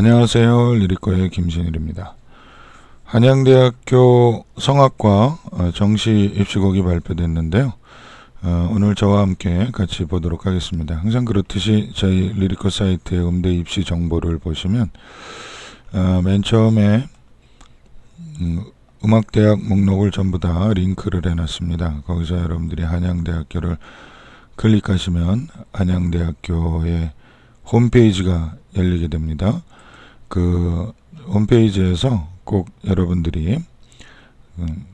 안녕하세요. 리리코의 김신일입니다. 한양대학교 성악과 어, 정시 입시곡이 발표됐는데요. 어, 오늘 저와 함께 같이 보도록 하겠습니다. 항상 그렇듯이 저희 리리코 사이트의 음대 입시 정보를 보시면 어, 맨 처음에 음, 음악대학 목록을 전부 다 링크를 해놨습니다. 거기서 여러분들이 한양대학교를 클릭하시면 한양대학교의 홈페이지가 열리게 됩니다. 그 홈페이지에서 꼭 여러분들이 음,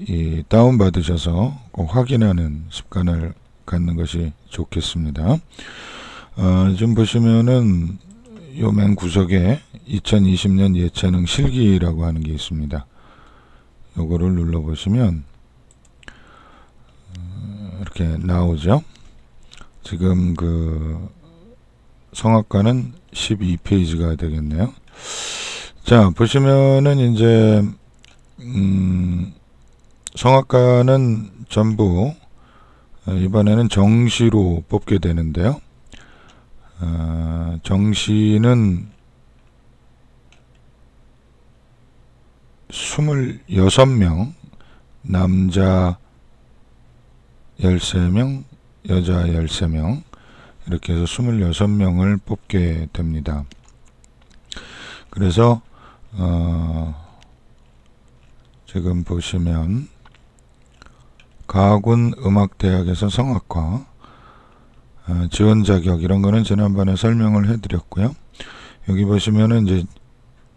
이 다운받으셔서 꼭 확인하는 습관을 갖는 것이 좋겠습니다. 어, 지금 보시면은 요 맨 구석에 2020년 예체능 실기라고 하는 게 있습니다. 요거를 눌러보시면 어, 이렇게 나오죠. 지금 그 성악가는 12페이지가 되겠네요. 자, 보시면은 이제 음, 성악가는 전부 어, 이번에는 정시로 뽑게 되는데요. 아, 정시는 26명, 남자 13명, 여자 13명, 이렇게 해서 26명을 뽑게 됩니다. 그래서 어 지금 보시면 가군 음악대학에서 성악과 어 지원 자격 이런 거는 지난번에 설명을 해드렸고요. 여기 보시면은 이제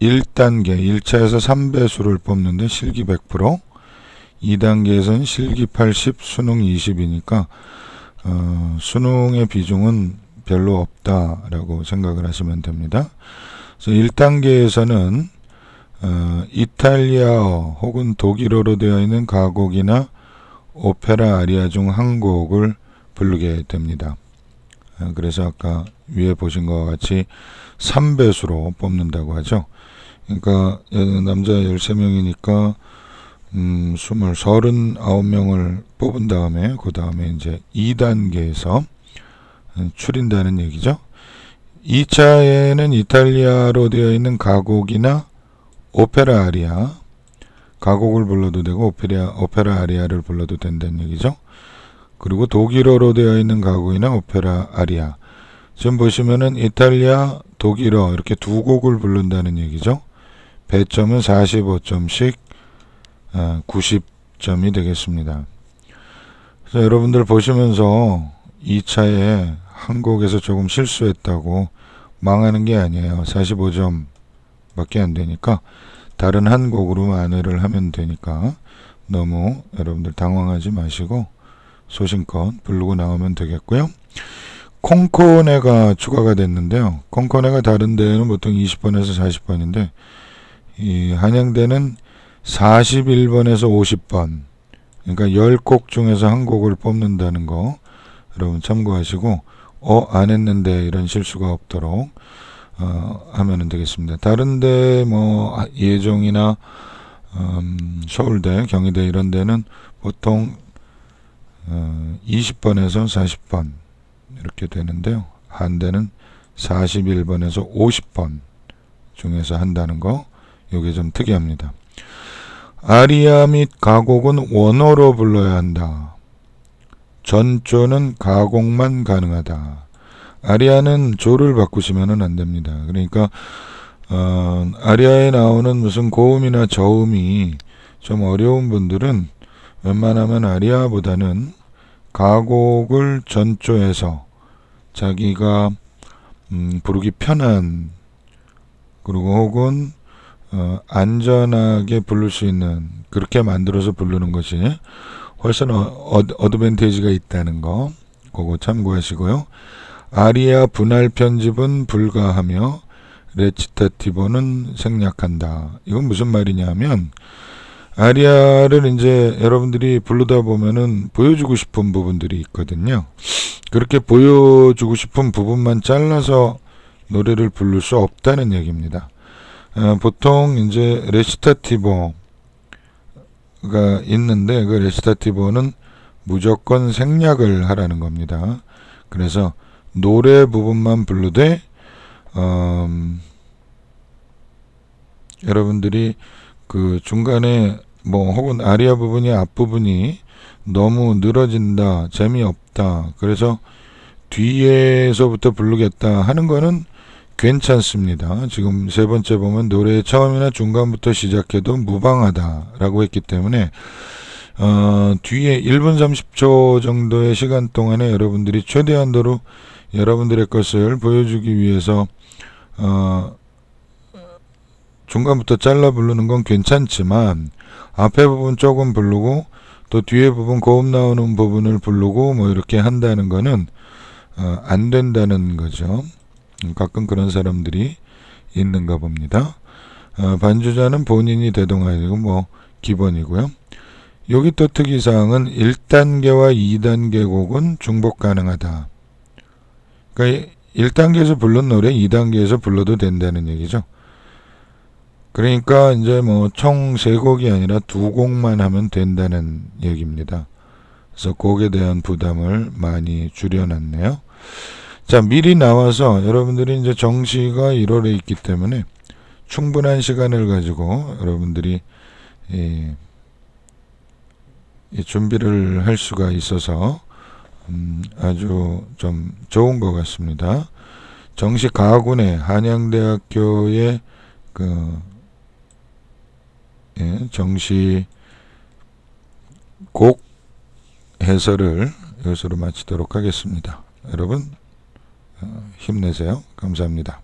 1단계 1차에서 3배수를 뽑는데 실기 100% 2단계에서는 실기 80 수능 20이니까 어, 수능의 비중은 별로 없다라고 생각을 하시면 됩니다. 그래서 1단계에서는 어, 이탈리아어 혹은 독일어로 되어 있는 가곡이나 오페라 아리아 중 한 곡을 부르게 됩니다. 어, 그래서 아까 위에 보신 것과 같이 3배수로 뽑는다고 하죠. 그러니까 남자 13명이니까 음, 2 9명을 뽑은 다음에 그 다음에 이제 2단계에서 음, 추린다는 얘기죠. 2차에는 이탈리아로 되어 있는 가곡이나 오페라 아리아 가곡을 불러도 되고 오페라, 오페라 아리아를 불러도 된다는 얘기죠. 그리고 독일어로 되어 있는 가곡이나 오페라 아리아 지금 보시면은 이탈리아, 독일어 이렇게 두 곡을 부른다는 얘기죠. 배점은 45점씩 90점이 예, 되겠습니다. 그래서 여러분들 보시면서 이 차에 한국에서 조금 실수했다고 망하는 게 아니에요. 45점 밖에 안 되니까 다른 한국으로 만회를 하면 되니까 너무 여러분들 당황하지 마시고 소신껏 부르고 나오면 되겠고요. 콩코네가 추가가 됐는데요. 콩코네가 다른 데는 보통 20번에서 40번인데 이 한양대는 41번에서 50번 그러니까 10곡 중에서 한 곡을 뽑는다는 거 여러분 참고하시고 어 안 했는데 이런 실수가 없도록 어, 하면 되겠습니다. 다른데 뭐 예종이나 음, 서울대, 경희대 이런 데는 보통 어, 20번에서 40번 이렇게 되는데요. 한대는 41번에서 50번 중에서 한다는 거 이게 좀 특이합니다. 아리아 및 가곡은 원어로 불러야 한다. 전조는 가곡만 가능하다. 아리아는 조를 바꾸시면 안 됩니다. 그러니까 어, 아리아에 나오는 무슨 고음이나 저음이 좀 어려운 분들은 웬만하면 아리아보다는 가곡을 전조해서 자기가 음, 부르기 편한 그리고 혹은 어, 안전하게 부를 수 있는 그렇게 만들어서 부르는 것이 훨씬 어, 어 드밴티지가 있다는 거 그거 참고하시고요. 아리아 분할 편집은 불가하며 레치타티보는 생략한다. 이건 무슨 말이냐면 아리아를 이제 여러분들이 부르다 보면은 보여주고 싶은 부분들이 있거든요. 그렇게 보여주고 싶은 부분만 잘라서 노래를 부를 수 없다는 얘기입니다. 어, 보통 이제 레시타티보가 있는데 그 레시타티보는 무조건 생략을 하라는 겁니다. 그래서 노래 부분만 불르되 어, 음, 여러분들이 그 중간에 뭐 혹은 아리아 부분이 앞부분이 너무 늘어진다 재미없다 그래서 뒤에서부터 부르겠다 하는 거는 괜찮습니다. 지금 세 번째 보면 노래의 처음이나 중간부터 시작해도 무방하다라고 했기 때문에 어, 뒤에 1분 30초 정도의 시간 동안에 여러분들이 최대한도로 여러분들의 것을 보여주기 위해서 어, 중간부터 잘라 부르는 건 괜찮지만 앞에 부분 조금 부르고 또 뒤에 부분 고음 나오는 부분을 부르고 뭐 이렇게 한다는 거는 어, 안 된다는 거죠. 가끔 그런 사람들이 있는가 봅니다. 어, 반주자는 본인이 대동하는 뭐 기본이고요. 여기 또 특이사항은 1단계와 2단계 곡은 중복 가능하다. 그러니까 1단계에서 불른 노래 2단계에서 불러도 된다는 얘기죠. 그러니까 이제 뭐 총3 곡이 아니라 2 곡만 하면 된다는 얘기입니다. 그래서 곡에 대한 부담을 많이 줄여놨네요. 자, 미리 나와서 여러분들이 이제 정시가 1월에 있기 때문에 충분한 시간을 가지고 여러분들이 이, 이 준비를 할 수가 있어서 음, 아주 좀 좋은 것 같습니다. 정시 가군의 한양대학교의 그 예, 정시 곡 해설을 여기서 마치도록 하겠습니다. 여러분 어, 힘내세요. 감사합니다.